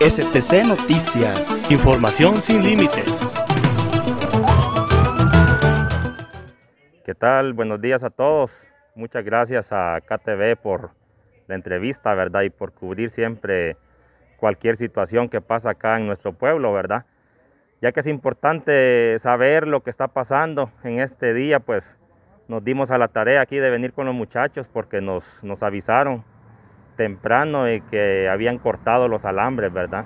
STC Noticias. Información sin límites. ¿Qué tal? Buenos días a todos. Muchas gracias a KTV por la entrevista, ¿verdad? Y por cubrir siempre cualquier situación que pasa acá en nuestro pueblo, ¿verdad? Ya que es importante saber lo que está pasando en este día, pues nos dimos a la tarea aquí de venir con los muchachos porque nos, nos avisaron temprano y que habían cortado los alambres, ¿verdad?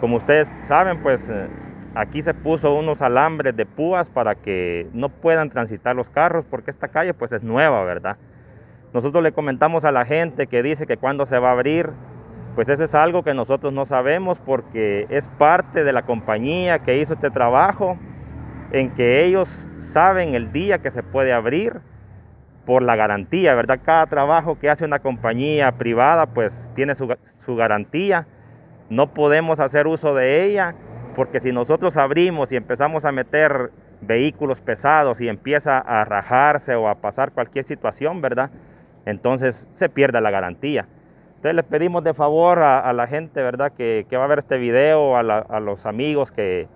Como ustedes saben, pues eh, aquí se puso unos alambres de púas para que no puedan transitar los carros porque esta calle pues es nueva, ¿verdad? Nosotros le comentamos a la gente que dice que cuando se va a abrir, pues eso es algo que nosotros no sabemos porque es parte de la compañía que hizo este trabajo en que ellos saben el día que se puede abrir por la garantía, ¿verdad? Cada trabajo que hace una compañía privada pues tiene su, garantía. No podemos hacer uso de ella porque si nosotros abrimos y empezamos a meter vehículos pesados y empieza a rajarse o a pasar cualquier situación, ¿verdad? Entonces se pierde la garantía. Entonces les pedimos de favor a, la gente, ¿verdad? Que, va a ver este video, a, a los amigos que,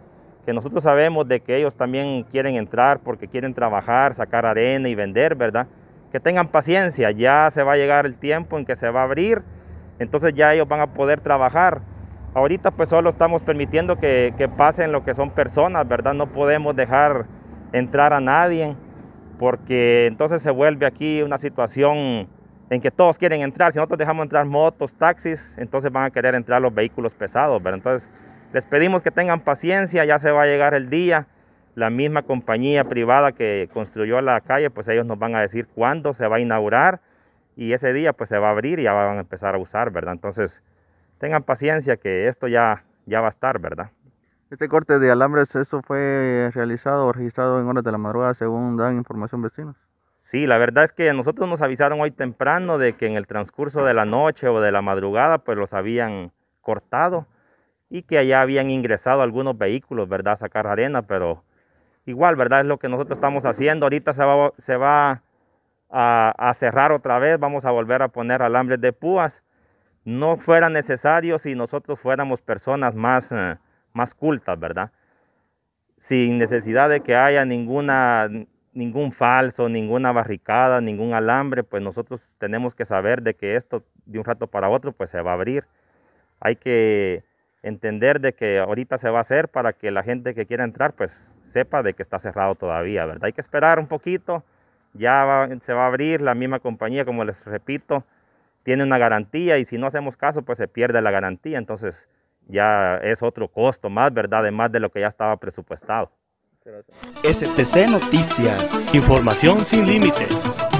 que, nosotros sabemos de que ellos también quieren entrar porque quieren trabajar, sacar arena y vender, ¿verdad? que tengan paciencia, ya se va a llegar el tiempo en que se va a abrir, entonces ya ellos van a poder trabajar. Ahorita pues solo estamos permitiendo que, pasen lo que son personas, ¿verdad? No podemos dejar entrar a nadie, porque entonces se vuelve aquí una situación en que todos quieren entrar. Si nosotros dejamos entrar motos, taxis, entonces van a querer entrar los vehículos pesados, ¿verdad? Entonces les pedimos que tengan paciencia, ya se va a llegar el día la misma compañía privada que construyó la calle, pues ellos nos van a decir cuándo se va a inaugurar y ese día pues se va a abrir y ya van a empezar a usar, ¿verdad? Entonces, tengan paciencia que esto ya, ya va a estar, ¿verdad? Este corte de alambres, ¿eso fue realizado o registrado en horas de la madrugada según dan información vecinos? Sí, la verdad es que nosotros nos avisaron hoy temprano de que en el transcurso de la noche o de la madrugada pues los habían cortado y que allá habían ingresado algunos vehículos, ¿verdad? A sacar arena, pero igual, ¿verdad? Es lo que nosotros estamos haciendo. Ahorita se va, se va a, cerrar otra vez, vamos a volver a poner alambres de púas. No fuera necesario si nosotros fuéramos personas más, eh, más cultas, ¿verdad? Sin necesidad de que haya ninguna, ningún falso, ninguna barricada, ningún alambre, pues nosotros tenemos que saber de que esto de un rato para otro pues se va a abrir. Hay que entender de que ahorita se va a hacer para que la gente que quiera entrar pues sepa de que está cerrado todavía, ¿verdad? Hay que esperar un poquito, ya se va a abrir la misma compañía, como les repito, tiene una garantía y si no hacemos caso, pues se pierde la garantía, entonces ya es otro costo más, ¿verdad? Además de lo que ya estaba presupuestado. STC Noticias, información sin límites.